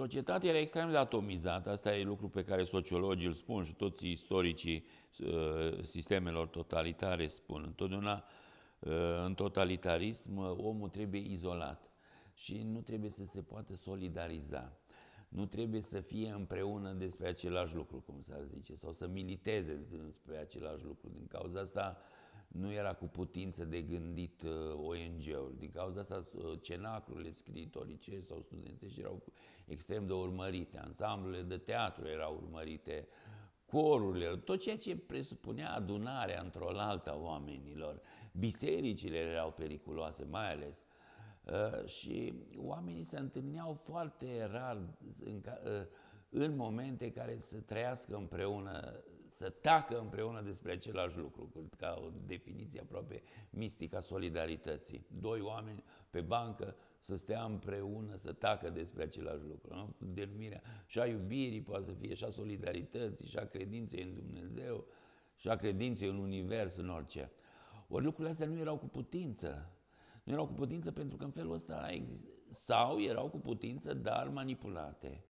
Societatea era extrem de atomizată, asta e lucru pe care sociologii îl spun și toți istoricii uh, sistemelor totalitare spun. Întotdeauna uh, în totalitarism uh, omul trebuie izolat și nu trebuie să se poată solidariza. Nu trebuie să fie împreună despre același lucru, cum s-ar zice, sau să militeze despre același lucru. Din cauza asta, uh, nu era cu putință de gândit uh, ONG-uri. Din cauza asta, uh, cenaclurile scriitorice sau studențești erau extrem de urmărite, ansamblurile de teatru erau urmărite, corurile, tot ceea ce presupunea adunarea într-o altă a oamenilor. Bisericile erau periculoase, mai ales. Uh, și oamenii se întâlneau foarte rar în, ca, uh, în momente care să trăiască împreună să tacă împreună despre același lucru, ca o definiție aproape mistică a solidarității. Doi oameni pe bancă să stea împreună, să tacă despre același lucru. Nu? Denumirea și a iubirii poate să fie, și a solidarității, și a credinței în Dumnezeu, și a credinței în univers, în orice. Ori lucrurile astea nu erau cu putință. Nu erau cu putință pentru că în felul ăsta există. Sau erau cu putință, dar manipulate.